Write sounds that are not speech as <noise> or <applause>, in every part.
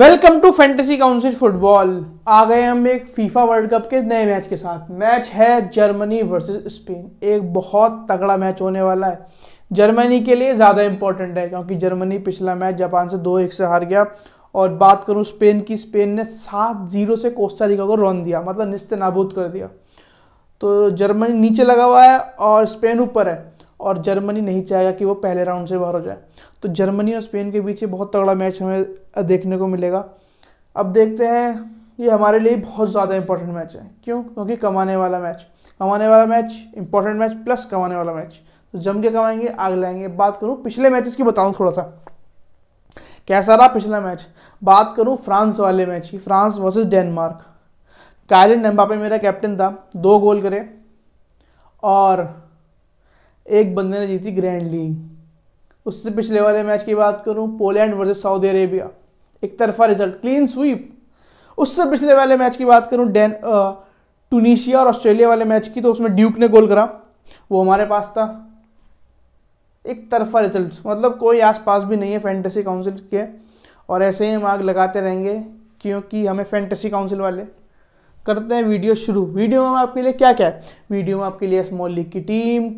welcome to fantasy council football आ गए हम एक फीफा वर्ल्ड कप के नए मैच के साथ मैच है जर्मनी वर्सेस स्पेन एक बहुत तगड़ा मैच होने वाला है जर्मनी के लिए ज़्यादा इंपॉर्टेंट है क्योंकि जर्मनी पिछला मैच जापान से दो एक से हार गया और बात करूँ स्पेन की स्पेन ने सात जीरो से रिका को रोन दिया मतलब निस्त नाबूद कर दिया तो जर्मनी नीचे लगा हुआ है और स्पेन ऊपर है और जर्मनी नहीं चाहेगा कि वो पहले राउंड से बाहर हो जाए तो जर्मनी और स्पेन के बीच ये बहुत तगड़ा मैच हमें देखने को मिलेगा अब देखते हैं ये हमारे लिए बहुत ज़्यादा इंपॉर्टेंट मैच है क्यों क्योंकि कमाने वाला मैच कमाने वाला मैच इंपॉर्टेंट मैच प्लस कमाने वाला मैच तो जम के कमाएंगे आग लाएंगे बात करूँ पिछले मैचेस की बताऊँ थोड़ा सा कैसा रहा पिछला मैच बात करूँ फ्रांस वाले मैच की France versus Denmark Kylian Mbappe मेरा कैप्टन था दो गोल करे और एक बंदे ने जीती ग्रैंड लीग उससे पिछले वाले मैच की बात करूं पोलैंड वर्सेस सऊदी अरेबिया एक तरफा रिजल्ट क्लीन स्वीप उससे पिछले वाले मैच की बात करूं डेन टूनिशिया और ऑस्ट्रेलिया वाले मैच की तो उसमें ड्यूक ने गोल करा वो हमारे पास था एक तरफा रिजल्ट मतलब कोई आस पास भी नहीं है फैंटेसी काउंसिल के और ऐसे ही हम आग लगाते रहेंगे क्योंकि हमें फैंटेसी काउंसिल वाले करते हैं वीडियो शुरू वीडियो में आपके लिए क्या क्या है वीडियो में आपके लिए स्मॉल लीग की टीम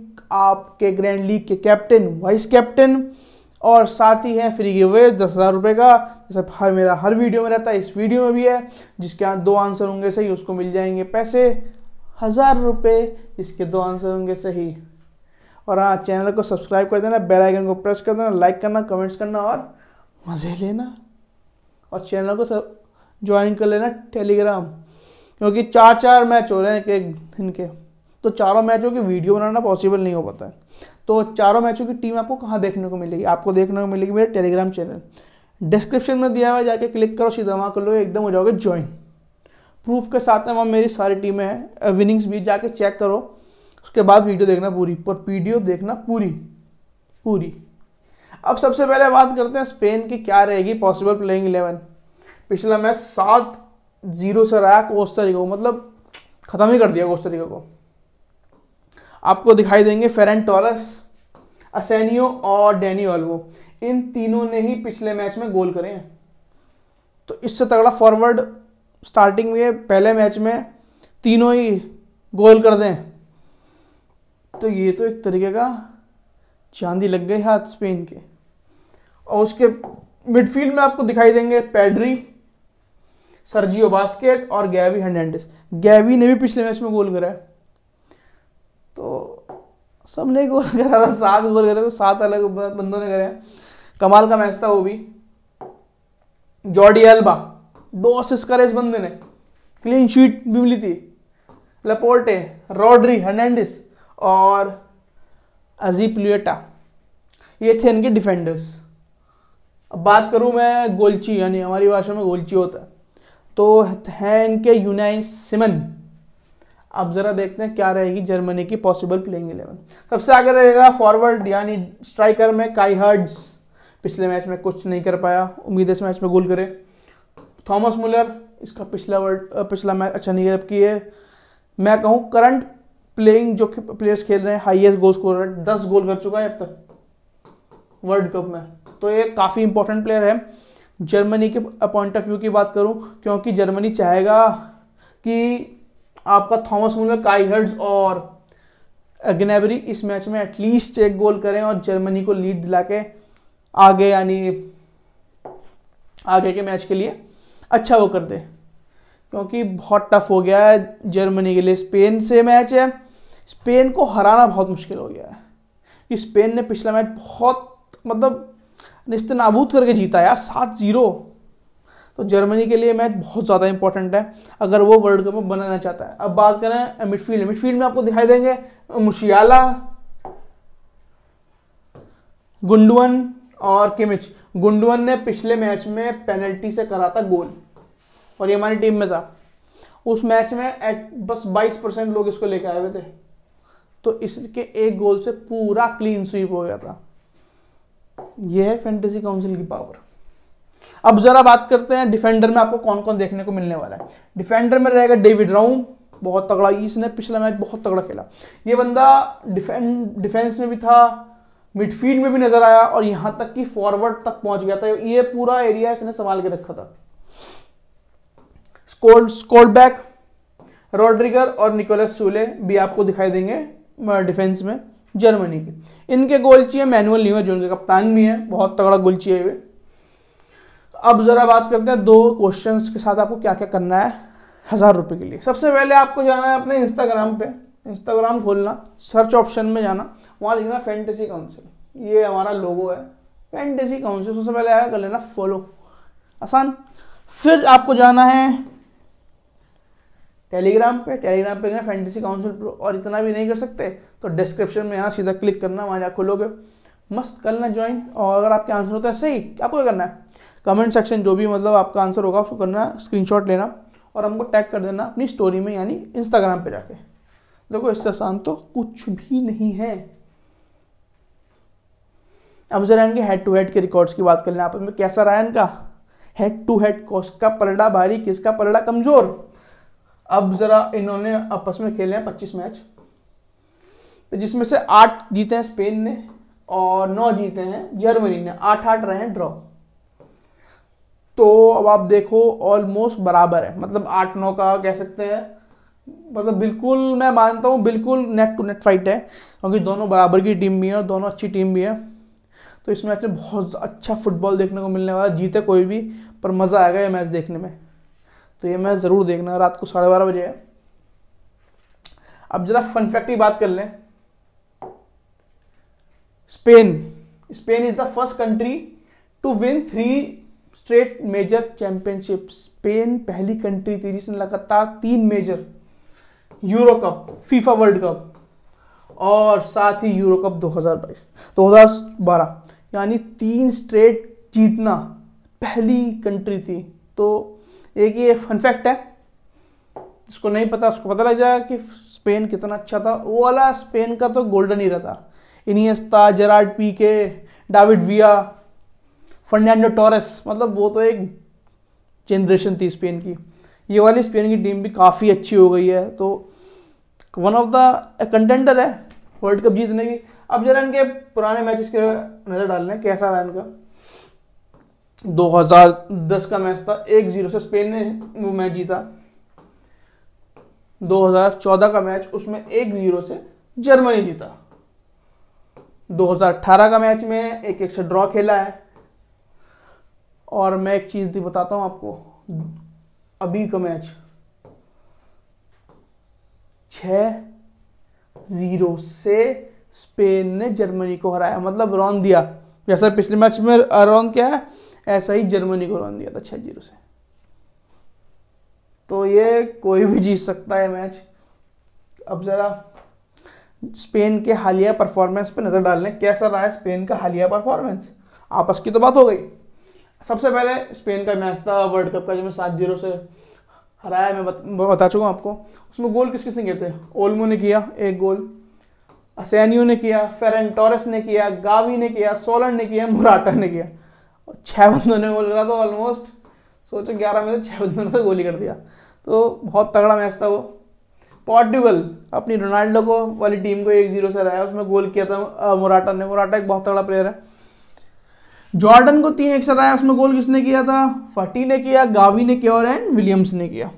आपके ग्रैंड लीग के कैप्टन वाइस कैप्टन और साथ ही है फ्री गिवेज दस हज़ार रुपये का जैसे हर मेरा हर वीडियो में रहता है इस वीडियो में भी है जिसके दो आंसर होंगे सही उसको मिल जाएंगे पैसे हज़ार रुपये जिसके दो आंसर होंगे सही और हाँ चैनल को सब्सक्राइब कर देना बेल आइकन को प्रेस कर देना लाइक करना कमेंट्स करना और मज़े लेना और चैनल को सब ज्वाइन कर लेना टेलीग्राम क्योंकि चार चार मैच हो रहे हैं एक दिन इनके तो चारों मैचों की वीडियो बनाना पॉसिबल नहीं हो पाता है तो चारों मैचों की टीम आपको कहाँ देखने को मिलेगी आपको देखने को मिलेगी मेरे टेलीग्राम चैनल डिस्क्रिप्शन में दिया हुआ जाके क्लिक करो सीधा वहाँ कर लो एकदम हो जाओगे ज्वाइन प्रूफ के साथ में वहाँ मेरी सारी टीमें हैं विनिंग्स भी जाके चेक करो उसके बाद वीडियो देखना पूरी पर पीडियो देखना पूरी पूरी अब सबसे पहले बात करते हैं स्पेन की क्या रहेगी पॉसिबल प्लेइंग इलेवन पिछला मैच सात जीरो से रहा कोस्टा को मतलब ख़त्म ही कर दिया कोस्टा को आपको दिखाई देंगे फेरन टॉरस असैनियो और डैनी ऑल्वो इन तीनों ने ही पिछले मैच में गोल करे हैं तो इससे तगड़ा फॉरवर्ड स्टार्टिंग में पहले मैच में तीनों ही गोल कर दें तो ये तो एक तरीके का चांदी लग गई हाथ स्पेन के और उसके मिडफील्ड में आपको दिखाई देंगे पेड्री सर्जियो बास्केट और गैवी हर्नांडिस गैवी ने भी पिछले मैच में गोल करा है तो सब ने गोल करा था सात गोल करे तो सात अलग बंदों ने करे कमाल का मैच था वो भी जॉर्डी एल्बा दो असिस्ट करे इस बंदे ने क्लीन शीट भी मिली थी लपोर्टे रॉड्री हर्नांडिस और अजीब लुएटा ये थे इनके डिफेंडर्स अब बात करूँ मैं गोलची यानी हमारी भाषा में गोलची होता है तो है इनके यूनाइन सिमन अब जरा देखते हैं क्या रहेगी जर्मनी की पॉसिबल प्लेइंग इलेवन सबसे आगे रहेगा फॉरवर्ड यानी स्ट्राइकर में काई हर्ड्स पिछले मैच में कुछ नहीं कर पाया उम्मीद है इस मैच में गोल करे थॉमस मुलर इसका पिछला वर्ल्ड पिछला मैच अच्छा नहीं है जबकि ये मैं कहूँ करंट प्लेइंग जो प्लेयर्स खेल रहे हैं हाईएस्ट गोल स्कोर दस गोल कर चुका है अब तक वर्ल्ड कप में तो ये काफ़ी इंपॉर्टेंट प्लेयर है जर्मनी के पॉइंट ऑफ व्यू की बात करूँ क्योंकि जर्मनी चाहेगा कि आपका थॉमस मुलर काईहर्ड्स और गनेबरी इस मैच में एटलीस्ट एक गोल करें और जर्मनी को लीड दिला के आगे यानी आगे के मैच के लिए अच्छा वो कर दे क्योंकि बहुत टफ हो गया है जर्मनी के लिए स्पेन से मैच है स्पेन को हराना बहुत मुश्किल हो गया है कि स्पेन ने पिछला मैच बहुत मतलब निस्त नाबूद करके जीता यार सात जीरो तो जर्मनी के लिए मैच बहुत ज़्यादा इंपॉर्टेंट है अगर वो वर्ल्ड कप में बनाना चाहता है अब बात करें मिडफील्ड मिडफील्ड में आपको दिखाई देंगे मुशियाला गुंडवन और किमिच गुंडवन ने पिछले मैच में पेनल्टी से करा था गोल और ये हमारी टीम में था उस मैच में बस 22 परसेंट लोग इसको लेके आए हुए थे तो इसके एक गोल से पूरा क्लीन स्वीप हो गया था यह है फैंटेसी काउंसिल की पावर अब जरा बात करते हैं डिफेंडर में आपको कौन कौन देखने को मिलने वाला है डिफेंडर में रहेगा डेविड राउम बहुत तगड़ा इसने पिछला मैच बहुत तगड़ा खेला ये बंदा डिफेंड डिफेंस में भी था मिडफील्ड में भी नजर आया और यहां तक कि फॉरवर्ड तक पहुंच गया था ये पूरा एरिया इसने संभाल के रखा था स्कोर स्कोर बैक और निकोलस सूले भी आपको दिखाई देंगे डिफेंस में जर्मनी के इनके गोल चाहिए मैनुअल न्यू है जो इनके कप्तान भी है बहुत तगड़ा गोल चाहिए हुए अब ज़रा बात करते हैं दो क्वेश्चन के साथ आपको क्या क्या करना है हज़ार रुपये के लिए सबसे पहले आपको जाना है अपने इंस्टाग्राम पे इंस्टाग्राम खोलना सर्च ऑप्शन में जाना वहाँ लिखना फैंटेसी काउंसिल ये हमारा लोगो है फैंटेसी काउंसिल सबसे पहले आया कर लेना फॉलो आसान फिर आपको जाना है टेलीग्राम पे टेलीग्राम पे लेना फैंटेसी काउंसिल प्रो और इतना भी नहीं कर सकते तो डिस्क्रिप्शन में यहाँ सीधा क्लिक करना वहाँ जा खोलोगे मस्त करना ज्वाइन और अगर आपके आंसर होता है सही आपको क्या करना है कमेंट सेक्शन जो भी मतलब आपका आंसर होगा उसको करना स्क्रीनशॉट लेना और हमको टैग कर देना अपनी स्टोरी में यानी इंस्टाग्राम पे जाके देखो इससे आसान तो कुछ भी नहीं है अब जरा इनके हेड टू हेड के रिकॉर्ड्स की बात कर लें आप में कैसा रहा इनका हेड टू हेड का पलड़ा भारी किसका पलड़ा कमजोर अब जरा इन्होंने आपस में खेले हैं पच्चीस मैच तो जिसमें से आठ जीते हैं स्पेन ने और नौ जीते हैं जर्मनी ने आठ आठ रहे हैं ड्रॉ तो अब आप देखो ऑलमोस्ट बराबर है मतलब आठ नौ का कह सकते हैं मतलब बिल्कुल मैं मानता हूँ बिल्कुल नेट टू नेट फाइट है क्योंकि दोनों बराबर की टीम भी है और दोनों अच्छी टीम भी है तो इस मैच में बहुत अच्छा फुटबॉल देखने को मिलने वाला जीते कोई भी पर मज़ा आएगा ये मैच देखने में तो ये मैच ज़रूर देखना रात को साढ़े बारह बजे है अब जरा फन फैक्ट की बात कर लें Spain Spain is the first country to win three straight major championship Spain पहली कंट्री थी जिसने लगातार तीन major Euro cup FIFA world cup और साथ ही यूरो कप 2022 2012 यानी तीन स्ट्रेट जीतना पहली कंट्री थी तो एक ये फन फैक्ट है जिसको नहीं पता उसको पता लग जाएगा कि स्पेन कितना अच्छा था वो वाला स्पेन का तो गोल्डन ही रहता Iniesta Gerard Piqué David Villa Fernando Torres मतलब वो तो एक जनरेशन थी स्पेन की ये वाली स्पेन की टीम भी काफ़ी अच्छी हो गई है तो वन ऑफ द कंटेंडर है वर्ल्ड कप जीतने की अब जरा इनके पुराने मैचेस के नज़र डाल लें कैसा रहा इनका 2010 का मैच था एक जीरो से स्पेन ने वो मैच जीता 2014 का मैच उसमें एक जीरो से जर्मनी जीता 2018 का मैच में एक एक से ड्रॉ खेला है और मैं एक चीज़ भी बताता हूं आपको अभी का मैच छ जीरो से स्पेन ने जर्मनी को हराया मतलब रौन दिया जैसा पिछले मैच में रौन क्या है ऐसा ही जर्मनी को रौन दिया था छह जीरो से तो ये कोई भी जीत सकता है मैच अब ज़रा स्पेन के हालिया परफॉर्मेंस पर नज़र डाल लें कैसा रहा है स्पेन का हालिया परफॉर्मेंस आपस की तो बात हो गई सबसे पहले स्पेन का मैच था वर्ल्ड कप का जो मैं सात जीरो से हराया मैं बत, बता चुका हूँ आपको उसमें गोल किस किसने किए थे ओलमो ने किया एक गोल असैनियो ने किया फेरन टॉरस ने किया गावी ने किया सोलन ने किया मुराटा ने किया छः बंदों ने गोल करा था ऑलमोस्ट सोचो ग्यारह में से छः बंदों ने तो गोली कर दिया तो बहुत तगड़ा मैच था वो पोर्टुगल अपनी रोनाल्डो को वाली टीम को एक जीरो से हराया उसमें गोल किया था मुराटा ने मुराटा एक बहुत तगड़ा प्लेयर है जॉर्डन को तीन एक हराया उसमें गोल किसने किया था फटी ने किया गावी ने किया और एंड विलियम्स ने किया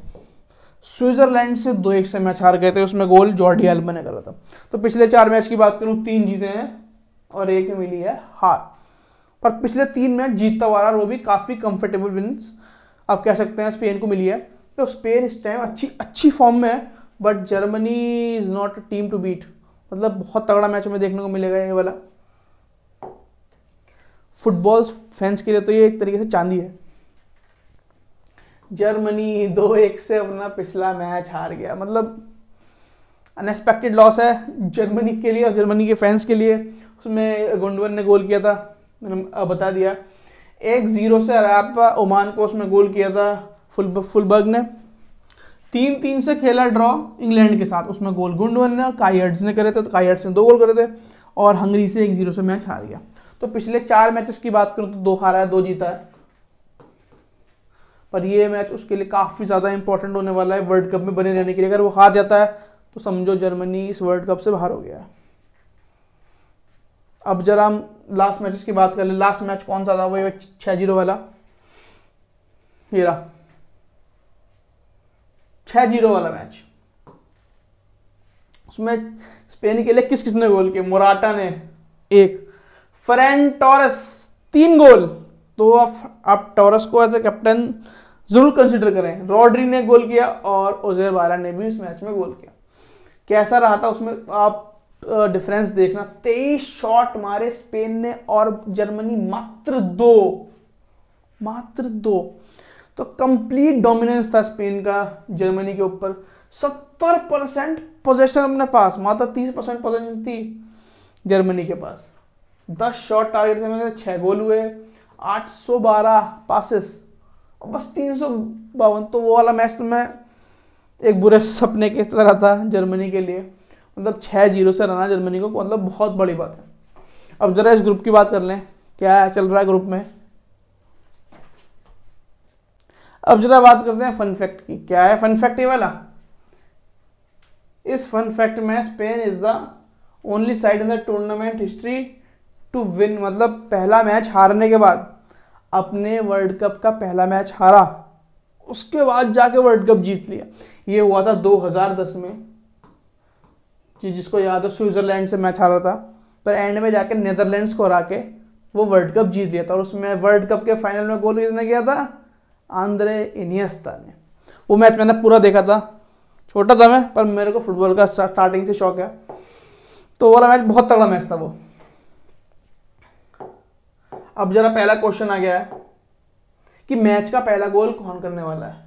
स्विट्जरलैंड से दो एक से मैच हार गए थे उसमें गोल जॉर्डी एल्ब ने करा था तो पिछले चार मैच की बात करूं तीन जीते हैं और एक में मिली है हार पर पिछले तीन मैच जीतता हुआ रहा वो भी काफ़ी कंफर्टेबल विन्स आप कह सकते हैं स्पेन को मिली है तो स्पेन इस टाइम अच्छी अच्छी फॉर्म में है but Germany is not a team to beat मतलब बहुत तगड़ा मैच हमें देखने को मिलेगा ये वाला फुटबॉल फैंस के लिए तो ये एक तरीके से चांदी है जर्मनी दो एक से अपना पिछला मैच हार गया मतलब अनएक्सपेक्टेड लॉस है जर्मनी के लिए और जर्मनी के फैंस के लिए उसमें गुंडवन ने गोल किया था मैंने बता दिया एक ज़ीरो से आप ओमान को उसमें गोल किया था फुल फुलबर्ग ने तीन तीन से खेला ड्रॉ इंग्लैंड के साथ उसमें गोल गुंडवन ने कायर्ड्स ने करे थे तो कायर्ड्स ने दो गोल करे थे और हंगरी से एक जीरो से मैच हार गया तो पिछले चार मैचेस की बात करूं तो दो हारा है दो जीता है पर ये मैच उसके लिए काफ़ी ज़्यादा इंपॉर्टेंट होने वाला है वर्ल्ड कप में बने रहने के लिए अगर वो हार जाता है तो समझो जर्मनी इस वर्ल्ड कप से बाहर हो गया है अब जरा हम लास्ट मैचेस की बात कर ले लास्ट मैच कौन सा था वो छह जीरो वाला ये रहा जीरो वाला मैच उसमें स्पेन के लिए किस किसने गोल किया मोराटा ने एक फ्रेंड टॉरस तीन गोल तो आप, आप टॉरस को एज ए कैप्टन जरूर कंसिडर करें रॉड्री ने गोल किया और ओजेर बाला ने भी इस मैच में गोल किया कैसा रहा था उसमें आप डिफरेंस देखना तेईस शॉट मारे स्पेन ने और जर्मनी मात्र दो मात्र दो तो कंप्लीट डोमिनेंस था स्पेन का जर्मनी के ऊपर सत्तर परसेंट पोजेशन अपने पास मात्र तीस परसेंट पोजेशन थी जर्मनी के पास दस शॉट टारगेट से मेरे छः गोल हुए आठ सौ बारह पासिस और बस तीन सौ बावन तो वो वाला मैच तो मैं एक बुरे सपने के तरह था जर्मनी के लिए मतलब छः जीरो से रहना जर्मनी को मतलब बहुत बड़ी बात है अब ज़रा इस ग्रुप की बात कर लें क्या चल रहा है ग्रुप में अब जरा बात करते हैं फन फैक्ट की क्या है फन फैक्ट ये वाला इस फन फैक्ट में Spain is the only side in the tournament history to win मतलब पहला मैच हारने के बाद अपने वर्ल्ड कप का पहला मैच हारा उसके बाद जाके वर्ल्ड कप जीत लिया ये हुआ था 2010 में जी जिसको याद है स्विट्ज़रलैंड से मैच हारा था पर एंड में जाके नेदरलैंड्स को हरा के वो वर्ल्ड कप जीत लिया था और उसमें वर्ल्ड कप के फाइनल में गोल किसने किया था आंद्रे इनियस्ता ने वो मैच मैंने पूरा देखा था छोटा था मैं पर मेरे को फुटबॉल का स्टार्टिंग से शौक है तो वाला मैच बहुत तगड़ा मैच था वो अब जरा पहला क्वेश्चन आ गया है कि मैच का पहला गोल कौन करने वाला है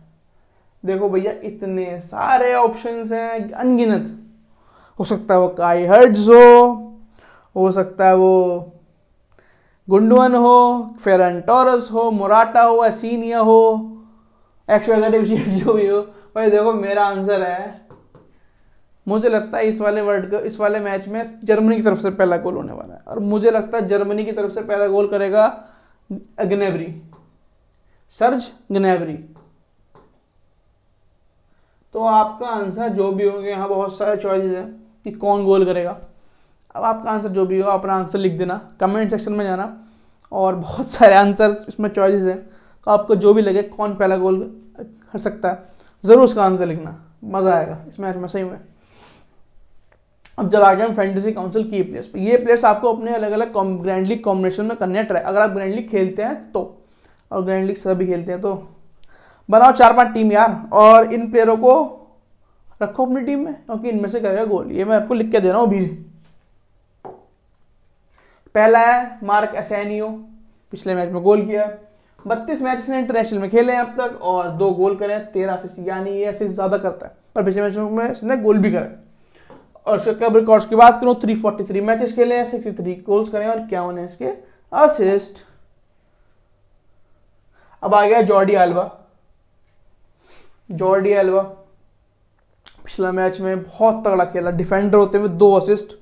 देखो भैया इतने सारे ऑप्शंस हैं अनगिनत हो सकता है वो काई हर्ट्स हो हो सकता है वो गुंडवन हो फेरन टॉरस हो मोराटा हो असिनिया हो एक्स वगैरह <laughs> जो भी हो भाई देखो मेरा आंसर है मुझे लगता है इस वाले वर्ल्ड कप इस वाले मैच में जर्मनी की तरफ से पहला गोल होने वाला है और मुझे लगता है जर्मनी की तरफ से पहला गोल करेगा गनेबरी सर्ज गनेबरी तो आपका आंसर जो भी होंगे यहाँ बहुत सारे चॉइसेस हैं कि कौन गोल करेगा अब आपका आंसर जो भी हो अपना आंसर लिख देना कमेंट सेक्शन में जाना और बहुत सारे आंसर इसमें चॉइसेस हैं तो आपको जो भी लगे कौन पहला गोल कर सकता है ज़रूर उसका आंसर लिखना मज़ा आएगा इस मैच में सही में अब आगे हम फैंटेसी काउंसिल की प्लेस पर ये प्लेस आपको अपने अलग अलग ग्रैंड लीग कॉम्बिनेशन में करने ट्राई अगर आप ग्रैंड लीग खेलते हैं तो और ग्रैंड लीग सभी खेलते हैं तो बनाओ चार पांच टीम यार और इन प्लेयरों को रखो अपनी टीम में क्योंकि इनमें से करेगा गोल ये मैं आपको लिख के दे रहा हूँ अभी पहला है मार्क एसैनियो पिछले मैच में गोल किया बत्तीस मैच इसने इंटरनेशनल में खेले हैं अब तक और दो गोल करें तेरह से यानी ये ऐसे ज़्यादा करता है पर पिछले मैच में इसने गोल भी करें और उसके क्लब रिकॉर्ड की बात करूं थ्री फोर्टी थ्री मैचेस खेले हैं सिक्सटी थ्री गोल्स करें और क्या होने इसके असिस्ट अब आ गया जॉर्डी एल्बा जॉर्डी एल्बा पिछला मैच में बहुत तगड़ा खेला डिफेंडर होते हुए दो असिस्ट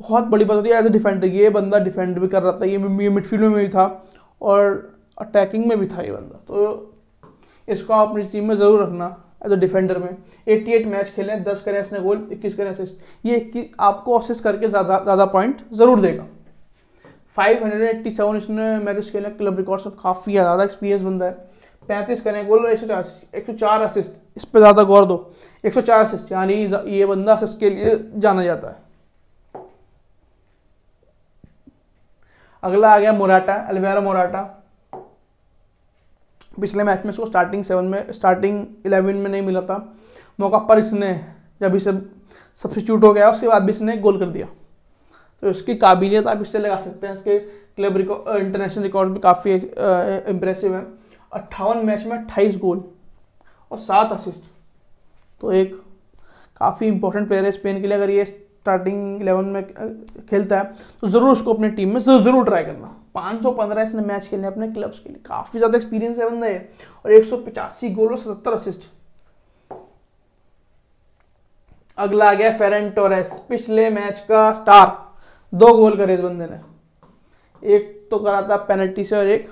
बहुत बड़ी बात होती है एज ए डिफेंडर ये बंदा डिफेंड भी कर रहा था ये मिडफील्ड में भी था और अटैकिंग में भी था ये बंदा तो इसको आप अपनी टीम में ज़रूर रखना एज अ डिफेंडर में 88 मैच खेले दस करें इसने गोल इक्कीस करें असिस्ट ये कि आपको असिस्ट करके ज़्यादा पॉइंट ज़रूर देगा 587 इसने मैचेस खेले क्लब रिकॉर्ड सब काफ़ी ज़्यादा एक्सपीरियंस बनता है पैंतीस करें गोल और एक सौ चार एक सौ चार असिस्ट इस पर ज़्यादा गौर दो एक सौ चार असिस्ट यानी ये बंदा असिस्ट के लिए जाना जाता है अगला आ गया मोराटा अलवेरा मोराटा पिछले मैच में इसको स्टार्टिंग सेवन में स्टार्टिंग इलेवन में नहीं मिला था मौका पर इसने जब इसे सब्सिट्यूट हो गया उसके बाद भी इसने गोल कर दिया तो इसकी काबिलियत आप इससे लगा सकते हैं इसके क्लब रिकॉर्ड इंटरनेशनल रिकॉर्ड भी काफ़ी इम्प्रेसिव हैं अट्ठावन मैच में अट्ठाईस गोल और सात असिस्ट तो एक काफ़ी इंपॉर्टेंट प्लेयर है स्पेन के लिए अगर ये स्टार्टिंग इलेवन में खेलता है तो ज़रूर उसको अपनी टीम में ज़रूर ट्राई करना 515 इसने मैच खेले अपने क्लब्स के लिए काफ़ी ज़्यादा एक्सपीरियंस है बंदा ये और एक गोल और सतहत्तर असिस्ट अगला आ गया फेरन टोरेस पिछले मैच का स्टार दो गोल करे इस बंदे ने एक तो करा था पेनल्टी से और एक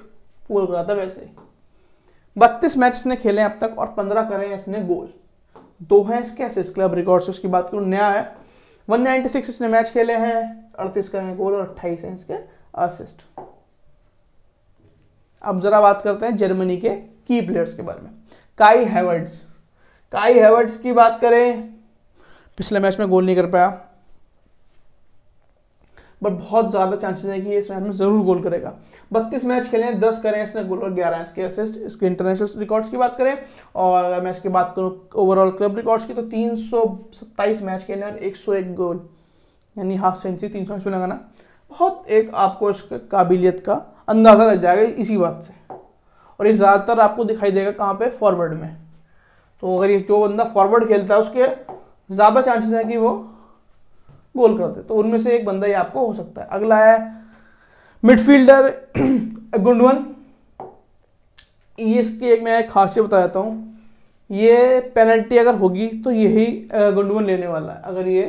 गोल करा था वैसे ही बत्तीस मैच इसने खेले अब तक और पंद्रह करे हैं इसने गोल दो हैं इसके असिस्ट क्लब रिकॉर्ड से उसकी बात करूं नया है 196 इसने मैच खेले हैं अड़तीस करें गोल और अट्ठाईस हैं इसके असिस्ट अब जरा बात करते हैं जर्मनी के की प्लेयर्स के बारे में काई हैवर्ड्स काई हैवर्ड्स की बात करें पिछले मैच में गोल नहीं कर पाया बट बहुत ज़्यादा चांसेस है कि इस मैच में जरूर गोल करेगा बत्तीस मैच खेले हैं दस करें इसने गोल और ग्यारह इसके असिस्ट इसके इंटरनेशनल रिकॉर्ड्स की बात करें और अगर मैं इसकी बात करूँ ओवरऑल क्लब रिकॉर्ड्स की तो सत्ताईस मैच खेले और एक गोल यानी हाफ सेंचुरी तीन सौ लगाना बहुत एक आपको इसके काबिलियत का अंदाज़ा लग जाएगा इसी बात से और ये ज़्यादातर आपको दिखाई देगा कहाँ पे फॉरवर्ड में तो अगर ये जो बंदा फॉरवर्ड खेलता है उसके ज़्यादा चांसेस हैं कि वो गोल कर दे तो उनमें से एक बंदा ये आपको हो सकता है अगला है मिडफील्डर गुंडवन ये इसकी एक मैं खासियत बता देता हूँ ये पेनल्टी अगर होगी तो यही गुंडवन लेने वाला है अगर ये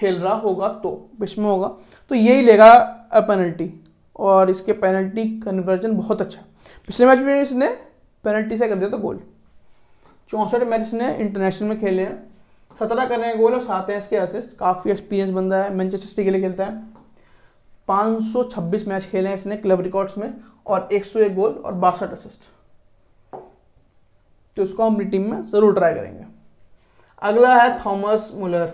खेल रहा होगा तो बिच में होगा तो यही लेगा पेनल्टी और इसके पेनल्टी कन्वर्जन बहुत अच्छा पिछले मैच में इसने पेनल्टी से कर दिया था गोल चौंसठ मैच इसने इंटरनेशनल में खेले हैं सत्रह कर रहे हैं गोल और सात हैं इसके असिस्ट काफ़ी एक्सपीरियंस बंदा है मैनचेस्टर सिटी के लिए खेलता है 526 मैच खेले हैं इसने क्लब रिकॉर्ड्स में और 101 गोल और बासठ असिस्ट तो इसको हम अपनी टीम में ज़रूर ट्राई करेंगे अगला है थॉमस मुलर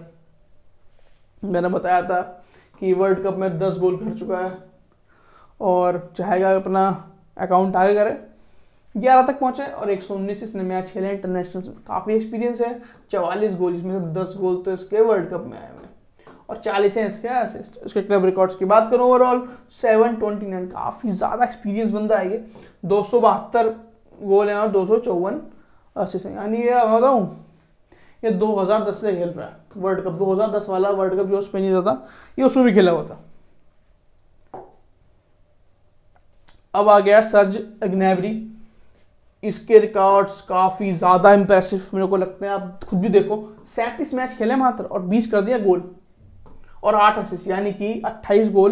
मैंने बताया था कि वर्ल्ड कप में 10 गोल कर चुका है और चाहेगा अपना अकाउंट आगे करें ग्यारह तक पहुंचे और एक सौ उन्नीस इसने मैच खेले इंटरनेशनल काफ़ी एक्सपीरियंस है चवालीस गोल इसमें से दस गोल तो इसके वर्ल्ड कप में आए हुए और चालीस हैं इसके असिस्ट इसके क्लब रिकॉर्ड्स की बात करूँ ओवरऑल सेवन ट्वेंटी नाइन काफ़ी ज़्यादा एक्सपीरियंस बनता है ये दो सौ बहत्तर गोल हैं और दो सौ चौवन असिस्ट हैं यानी ये बताऊँ ये दो हज़ार दस से खेल रहा है वर्ल्ड कप दो हज़ार दस वाला वर्ल्ड कप जो स्पेन जीता था ये उसमें भी खेला हुआ था अब आ गया सर्ज अग्नेवरी इसके रिकॉर्ड्स काफ़ी ज़्यादा इंप्रेसिव मेरे को लगते हैं आप खुद भी देखो सैंतीस मैच खेले मात्र और बीस कर दिया गोल और आठ असिस्ट यानी कि अट्ठाईस गोल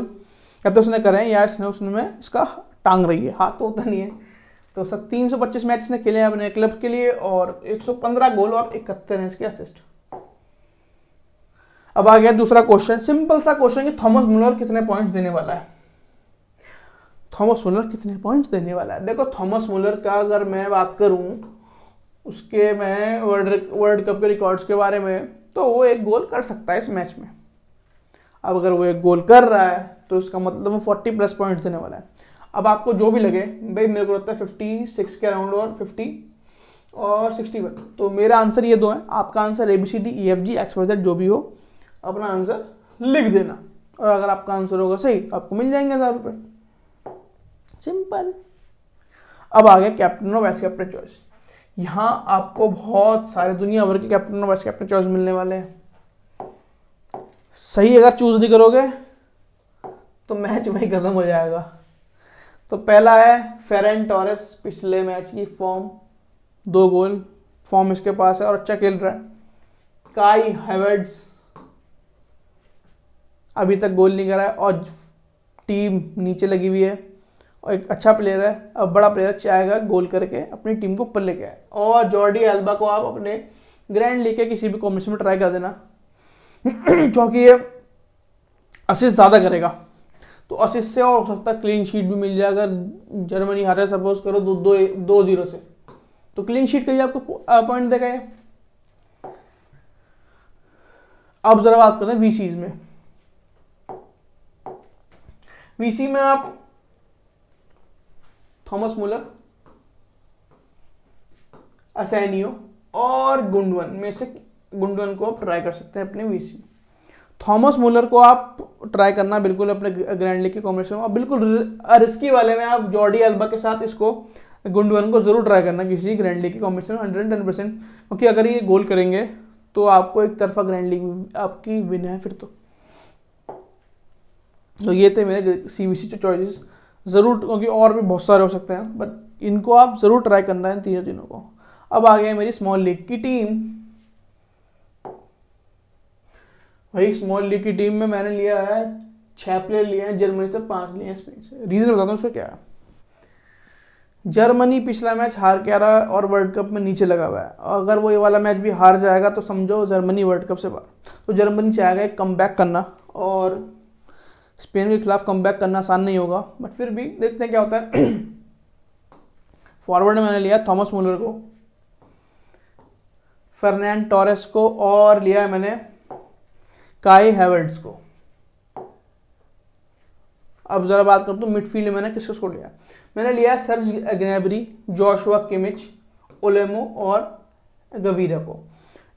या तो उसने करें या इसने उसमें इसका टांग रही है हाथ तो होता नहीं है तो सर तीन सौ पच्चीस मैच इसने खेले अपने क्लब के लिए और एक सौ पंद्रह गोल और इकहत्तर इसके असिस्ट अब आ गया दूसरा क्वेश्चन सिंपल सा क्वेश्चन कि थॉमस मुलर कितने पॉइंट्स देने वाला है थॉमस मुलर कितने पॉइंट्स देने वाला है देखो थॉमस मुलर का अगर मैं बात करूं उसके मैं वर्ल्ड वर्ल्ड कप के रिकॉर्ड्स के बारे में तो वो एक गोल कर सकता है इस मैच में अब अगर वो एक गोल कर रहा है तो इसका मतलब वो फोर्टी प्लस पॉइंट्स देने वाला है अब आपको जो भी लगे भाई मेरे को लगता है फिफ्टी सिक्स के अराउंड और फिफ्टी और सिक्सटी वन तो मेरा आंसर ये दो है आपका answer A B C D E F G X Y Z जो भी हो अपना आंसर लिख देना और अगर आपका आंसर होगा सही तो आपको मिल जाएंगे हज़ार रुपये सिंपल अब आ गया कैप्टन और वाइस कैप्टन चॉइस यहां आपको बहुत सारे दुनिया भर के कैप्टन और वाइस कैप्टन चॉइस मिलने वाले हैं सही अगर चूज नहीं करोगे तो मैच वही खत्म हो जाएगा तो पहला है फेरन टॉरेस पिछले मैच की फॉर्म दो गोल फॉर्म इसके पास है और अच्छा खेल रहा है काई हेवर्ड्स अभी तक गोल नहीं करा है और टीम नीचे लगी हुई है और एक अच्छा प्लेयर है अब बड़ा प्लेयर चाहेगा गोल करके अपनी टीम को ऊपर लेके आए और जॉर्डी एल्बा को आप अपने ग्रैंड लीग के किसी भी कॉम्बिनेशन में ट्राई कर देना <clears throat> क्योंकि ये असिस्ट ज़्यादा करेगा तो असिस्ट से और हो सकता है क्लीन शीट भी मिल जाए अगर जर्मनी हारे सपोज करो दो दो दो जीरो से तो क्लीन शीट करिए आपको पॉइंट देगा ये अब जरा बात करते हैं वीसीज में वीसी में आप थॉमस मुलर असैनियो और गुंडवन में से गुंडवन को आप ट्राई कर सकते हैं अपने वीसी में थॉमस मुलर को आप ट्राई करना बिल्कुल अपने ग्रैंड लीग के कॉम्बिनेशन में और बिल्कुल रिस्की वाले में आप जॉर्डी अल्बा के साथ इसको गुंडवन को जरूर ट्राई करना किसी ग्रैंड लीग के कॉम्बिनेशन में हंड्रेड टेन परसेंट क्योंकि अगर ये गोल करेंगे तो आपको एक तरफा ग्रैंड लीग आपकी विन है फिर तो तो ये थे मेरे सी बी सी चॉइसेस ज़रूर क्योंकि और भी बहुत सारे हो सकते हैं बट इनको आप ज़रूर ट्राई करना है तीनों तीनों को अब आ गया मेरी स्मॉल लीग की टीम भाई स्मॉल लीग की टीम में मैंने लिया है छह प्लेयर लिए हैं जर्मनी से पांच लिए हैं स्पेन से रीज़न बताता हूँ उसका क्या है जर्मनी पिछला मैच हार के आ रहा है और वर्ल्ड कप में नीचे लगा हुआ है अगर वो ये वाला मैच भी हार जाएगा तो समझो जर्मनी वर्ल्ड कप से बाहर तो जर्मनी चाहेगा एक कम बैक करना और स्पेन के खिलाफ कम करना आसान नहीं होगा बट फिर भी देखते हैं क्या होता है फॉरवर्ड <coughs> में मैंने लिया थॉमस मुलर को फर्नैंड टॉरेस को और लिया है मैंने काई हैवर्ड्स को अब जरा बात करता हूँ मिडफील्ड मैंने किसको छोड़ लिया मैंने लिया Serge Gnabry Joshua Kimmich Olmo और गवीरा को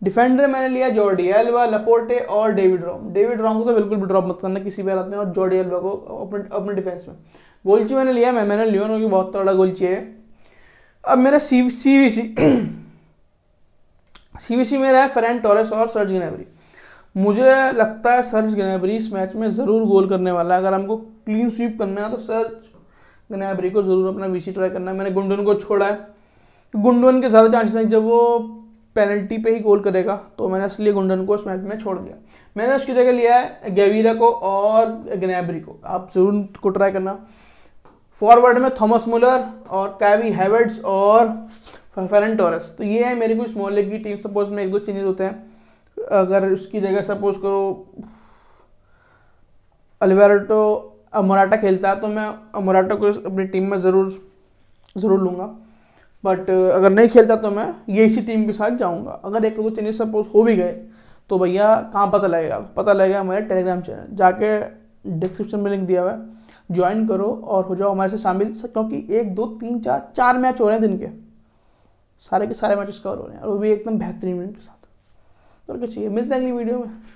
डिफेंडर मैंने लिया जॉर्डी एल्वा लपोर्टे और डेविड रॉम डेविड रॉम को तो बिल्कुल भी ड्रॉप मत करना किसी भी हालत में और जॉर्डी एल्वा को अपने अपने डिफेंस में गोलची मैंने लिया मैं मैंने लियोनो की बहुत तड़ा गोलची है अब मेरा सी सी we C C we C मेरा है फ्रेंड टॉरेस और सर्ज गनेबरी मुझे लगता है सर्ज गनाबरी इस मैच में ज़रूर गोल करने वाला है अगर हमको क्लीन स्वीप करना है तो सर्ज गनाबरी को ज़रूर अपना वी सी ट्राई करना है मैंने गुंडन को छोड़ा है गुंडवन के ज़्यादा चांसेस हैं जब वो पेनल्टी पे ही गोल करेगा तो मैंने असली गुंडन को इस मैच में छोड़ दिया मैंने उसकी जगह लिया है गेवीरा को और गनेबरी को आप जरूर को ट्राई करना फॉरवर्ड में थॉमस मुलर और कैवी हैवर्ड्स और फेरन टॉरस तो ये है मेरी कुछ स्मॉल लेग की टीम सपोज में एक दो चेंजेस होते हैं अगर उसकी जगह सपोज करो अलवेराटो अमोराटा खेलता है तो मैं अमोराटो को अपनी टीम में ज़रूर ज़रूर लूँगा बट uh, अगर नहीं खेलता तो मैं ये इसी टीम के साथ जाऊँगा अगर एक दो चेंजेस सपोज हो भी गए तो भैया कहाँ पता लगेगा पता लगेगा हमारे टेलीग्राम चैनल जाके डिस्क्रिप्शन में लिंक दिया हुआ है ज्वाइन करो और हो जाओ हमारे से शामिल क्योंकि एक दो तीन चार चार मैच हो रहे हैं दिन के सारे के सारे मैचेस कवर हो रहे हैं और वो भी एकदम बेहतरीन के साथ क्या चाहिए मिलते हैं अगली वीडियो में